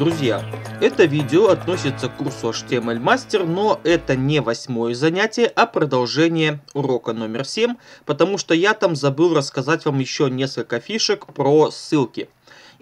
Друзья, это видео относится к курсу HTML Master, но это не восьмое занятие, а продолжение урока номер семь, потому что я там забыл рассказать вам еще несколько фишек про ссылки.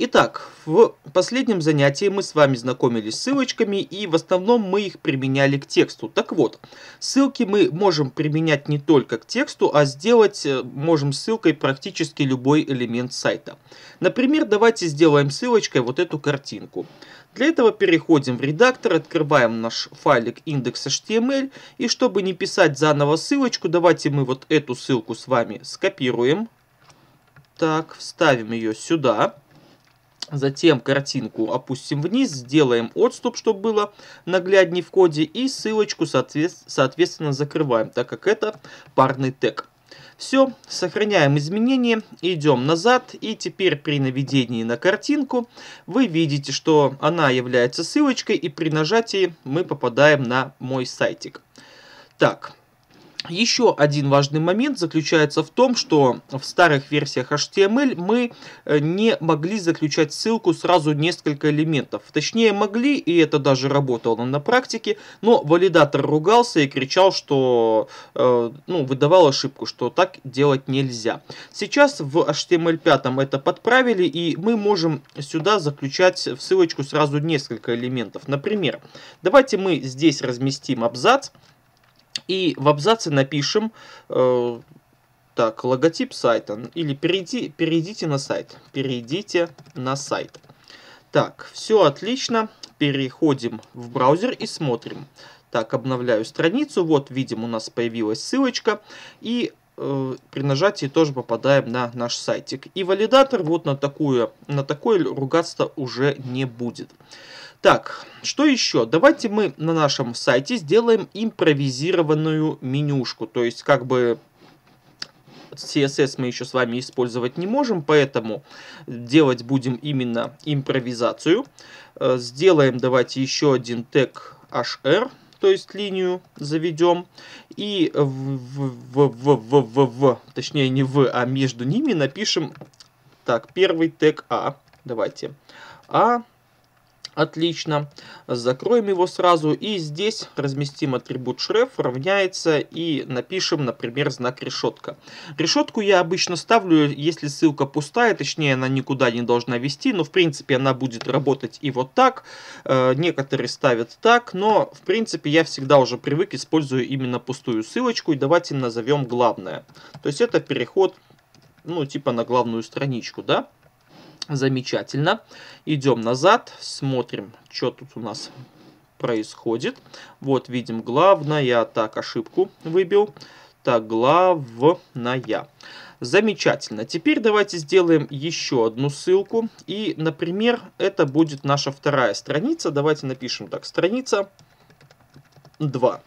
Итак, в последнем занятии мы с вами знакомились с ссылочками и в основном мы их применяли к тексту. Так вот, ссылки мы можем применять не только к тексту, а сделать э, можем ссылкой практически любой элемент сайта. Например, давайте сделаем ссылочкой вот эту картинку. Для этого переходим в редактор, открываем наш файлик index.html эм и чтобы не писать заново ссылочку, давайте мы вот эту ссылку с вами скопируем. Так, вставим ее сюда. Сюда. Затем картинку опустим вниз, сделаем отступ, чтобы было нагляднее в коде, и ссылочку соответственно закрываем, так как это парный тег. Все, сохраняем изменения, идем назад, и теперь при наведении на картинку вы видите, что она является ссылочкой, и при нажатии мы попадаем на мой сайтик. Так, еще один важный момент заключается в том, что в старых версиях HTML мы э, не могли заключать ссылку сразу несколько элементов. Точнее могли, и это даже работало на практике, но валидатор ругался и кричал, что э, ну, выдавал ошибку, что так делать нельзя. Сейчас в HTML5 это подправили, и мы можем сюда заключать в ссылочку сразу несколько элементов. Например, давайте мы здесь разместим абзац, и в абзаце напишем э, так, логотип сайта. Или перейди, перейдите на сайт. Перейдите на сайт. Так, все отлично. Переходим в браузер и смотрим. Так, обновляю страницу. Вот, видим, у нас появилась ссылочка. И э, при нажатии тоже попадаем на наш сайтик. И валидатор вот на, такую, на такое ругаться уже не будет. Так, что еще? Давайте мы на нашем сайте сделаем импровизированную менюшку. То есть, как бы CSS мы еще с вами использовать не можем, поэтому делать будем именно импровизацию. Э, сделаем, давайте, еще один тег HR, то есть линию заведем. И в, в, в, в, в, в, точнее не в, а между ними напишем, так, первый тег А. Давайте. А Отлично. Закроем его сразу. И здесь разместим атрибут шреф, равняется и напишем, например, знак решетка. Решетку я обычно ставлю, если ссылка пустая, точнее она никуда не должна вести, но в принципе она будет работать и вот так. Э, некоторые ставят так, но в принципе я всегда уже привык, использую именно пустую ссылочку. И давайте назовем главное. То есть это переход, ну типа на главную страничку, да? Замечательно. Идем назад, смотрим, что тут у нас происходит. Вот, видим, главная. Так, ошибку выбил. Так, главная. Замечательно. Теперь давайте сделаем еще одну ссылку. И, например, это будет наша вторая страница. Давайте напишем так, страница 2.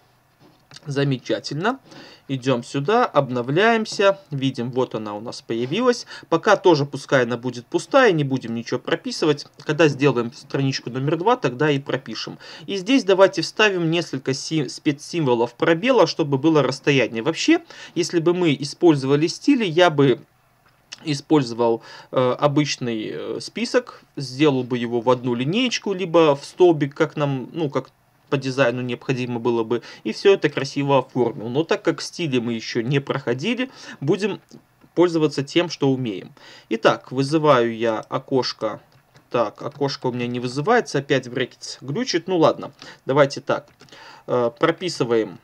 Замечательно. Идем сюда, обновляемся. Видим, вот она у нас появилась. Пока тоже пускай она будет пустая, не будем ничего прописывать. Когда сделаем страничку номер 2, тогда и пропишем. И здесь давайте вставим несколько спецсимволов пробела, чтобы было расстояние. Вообще, если бы мы использовали стили, я бы использовал э, обычный э, список, сделал бы его в одну линеечку, либо в столбик, как нам, ну, как по дизайну необходимо было бы, и все это красиво оформил. Но так как стили мы еще не проходили, будем пользоваться тем, что умеем. Итак, вызываю я окошко. Так, окошко у меня не вызывается, опять брекет глючит. Ну ладно, давайте так. Э, прописываем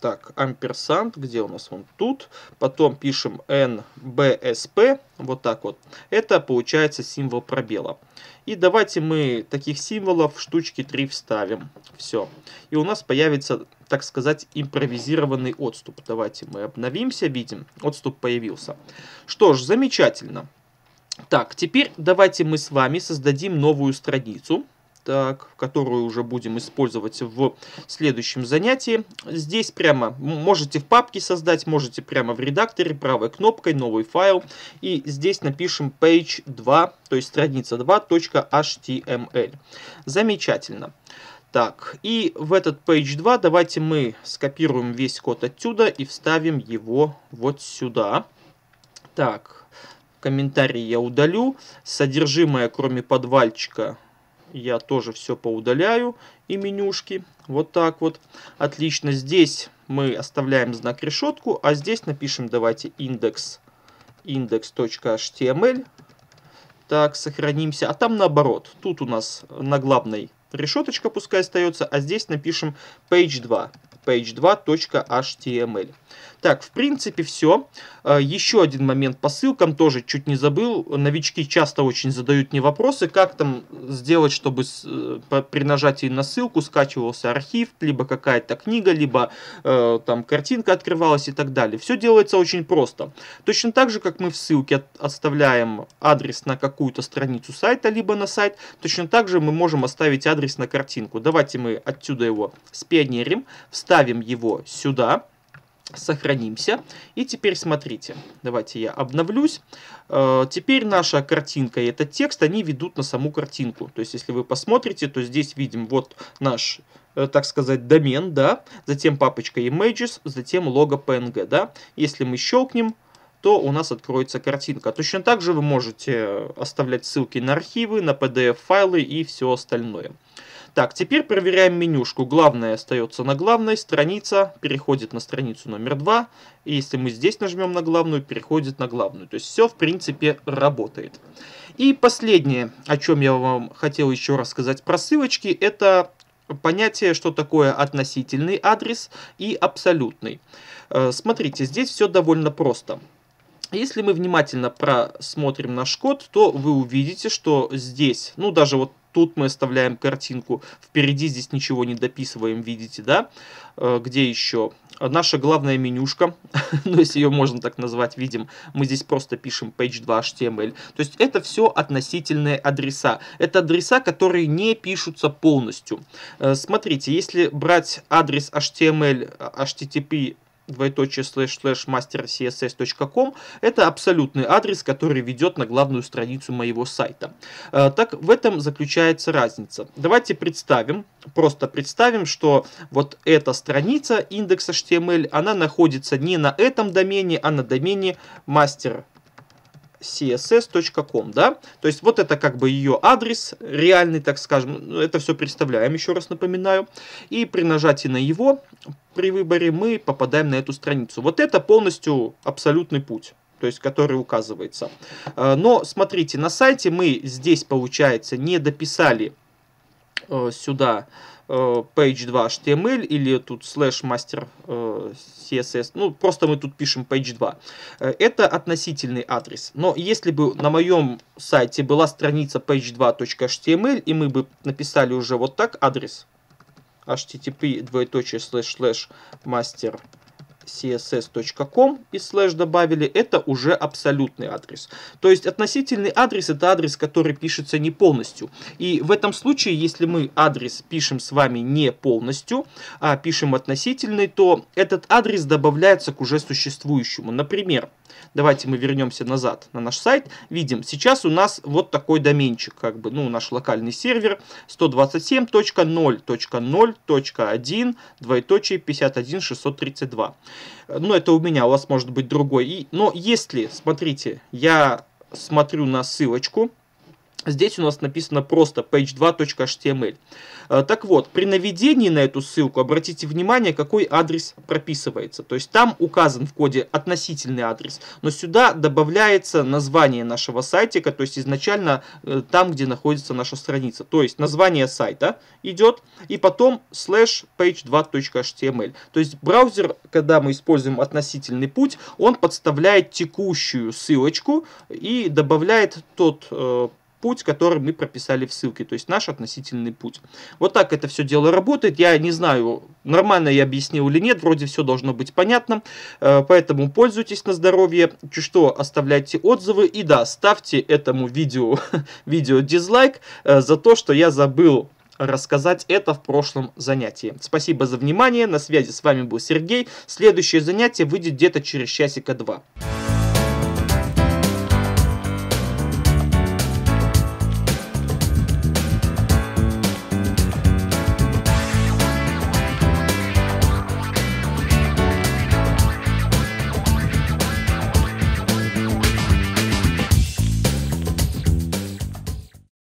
так, амперсант, где у нас он тут. Потом пишем NBSP, вот так вот. Это получается символ пробела. И давайте мы таких символов штучки 3 вставим. Все. И у нас появится, так сказать, импровизированный отступ. Давайте мы обновимся, видим, отступ появился. Что ж, замечательно. Так, теперь давайте мы с вами создадим новую страницу так, которую уже будем использовать в следующем занятии. Здесь прямо можете в папке создать, можете прямо в редакторе правой кнопкой новый файл. И здесь напишем page 2, то есть страница 2.html. Замечательно. Так, и в этот page 2 давайте мы скопируем весь код отсюда и вставим его вот сюда. Так, комментарии я удалю. Содержимое, кроме подвальчика, я тоже все поудаляю и менюшки. Вот так вот. Отлично. Здесь мы оставляем знак решетку, а здесь напишем давайте индекс index.html. Так, сохранимся. А там наоборот. Тут у нас на главной решеточка пускай остается, а здесь напишем page 2 page2.html. Так, в принципе, все. А, Еще один момент по ссылкам, тоже чуть не забыл. Новички часто очень задают мне вопросы, как там сделать, чтобы э, при нажатии на ссылку скачивался архив, либо какая-то книга, либо э, там картинка открывалась и так далее. Все делается очень просто. Точно так же, как мы в ссылке оставляем адрес на какую-то страницу сайта, либо на сайт, точно так же мы можем оставить адрес на картинку. Давайте мы отсюда его спионерим, вставим Ставим его сюда. Сохранимся. И теперь смотрите. Давайте я обновлюсь. Э, теперь наша картинка и этот текст, они ведут на саму картинку. То есть, если вы посмотрите, то здесь видим вот наш э, так сказать, домен, да, затем папочка Images, затем лого PNG, да. Если мы щелкнем, то у нас откроется картинка. Точно так же вы можете э, оставлять ссылки на архивы, на PDF-файлы и все остальное. Так, теперь проверяем менюшку. Главное остается на главной, страница переходит на страницу номер 2. И если мы здесь нажмем на главную, переходит на главную. То есть все, в принципе, работает. И последнее, о чем я вам хотел еще рассказать про ссылочки, это понятие, что такое относительный адрес и абсолютный. Э, смотрите, здесь все довольно просто. Если мы внимательно просмотрим наш код, то вы увидите, что здесь, ну даже вот Тут мы оставляем картинку. Впереди здесь ничего не дописываем, видите, да? Э, где еще? Наша главная менюшка, ну, если ее можно так назвать, видим, мы здесь просто пишем page2.html. Эм То есть это все относительные адреса. Это адреса, которые не пишутся полностью. Э, смотрите, если брать адрес HTML, HTTP, двоеточие слэш слэш mastercss.com. Это абсолютный адрес, который ведет на главную страницу моего сайта. Э, так в этом заключается разница. Давайте представим, просто представим, что вот эта страница индекс.html, эм она находится не на этом домене, а на домене master css.com, да, то есть вот это как бы ее адрес реальный, так скажем, ну, это все представляем, еще раз напоминаю, и при нажатии на его при выборе мы попадаем на эту страницу. Вот это полностью абсолютный путь то есть который указывается. А, но смотрите, на сайте мы здесь, получается, не дописали Э, сюда э, page2.html или тут slash master э, css. Ну, просто мы тут пишем page2. Это относительный адрес. Но если бы на моем сайте была страница page2.html, и мы бы написали уже вот так адрес http двоеточие слэш css.com и слэш добавили, это уже абсолютный адрес. То есть относительный адрес это адрес, который пишется не полностью. И в этом случае, если мы адрес пишем с вами не полностью, а пишем относительный, то этот адрес добавляется к уже существующему. Например, давайте мы вернемся назад на наш сайт. Видим, сейчас у нас вот такой доменчик, как бы, ну, наш локальный сервер 127.0.0.1, двоеточие 51632. Ну, это у меня, у вас может быть другой. И, но если, смотрите, я смотрю на ссылочку, Здесь у нас написано просто page2.html. Э, так вот, при наведении на эту ссылку обратите внимание, какой адрес прописывается. То есть там указан в коде относительный адрес, но сюда добавляется название нашего сайтика, то есть изначально э, там, где находится наша страница. То есть название сайта идет и потом slash page2.html. То есть браузер, когда мы используем относительный путь, он подставляет текущую ссылочку и добавляет тот э, путь, который мы прописали в ссылке, то есть наш относительный путь. Вот так это все дело работает. Я не знаю, нормально я объяснил или нет, вроде все должно быть понятно, э, поэтому пользуйтесь на здоровье, что оставляйте отзывы и да, ставьте этому видео, видео дизлайк э, за то, что я забыл рассказать это в прошлом занятии. Спасибо за внимание, на связи с вами был Сергей. Следующее занятие выйдет где-то через часика-два.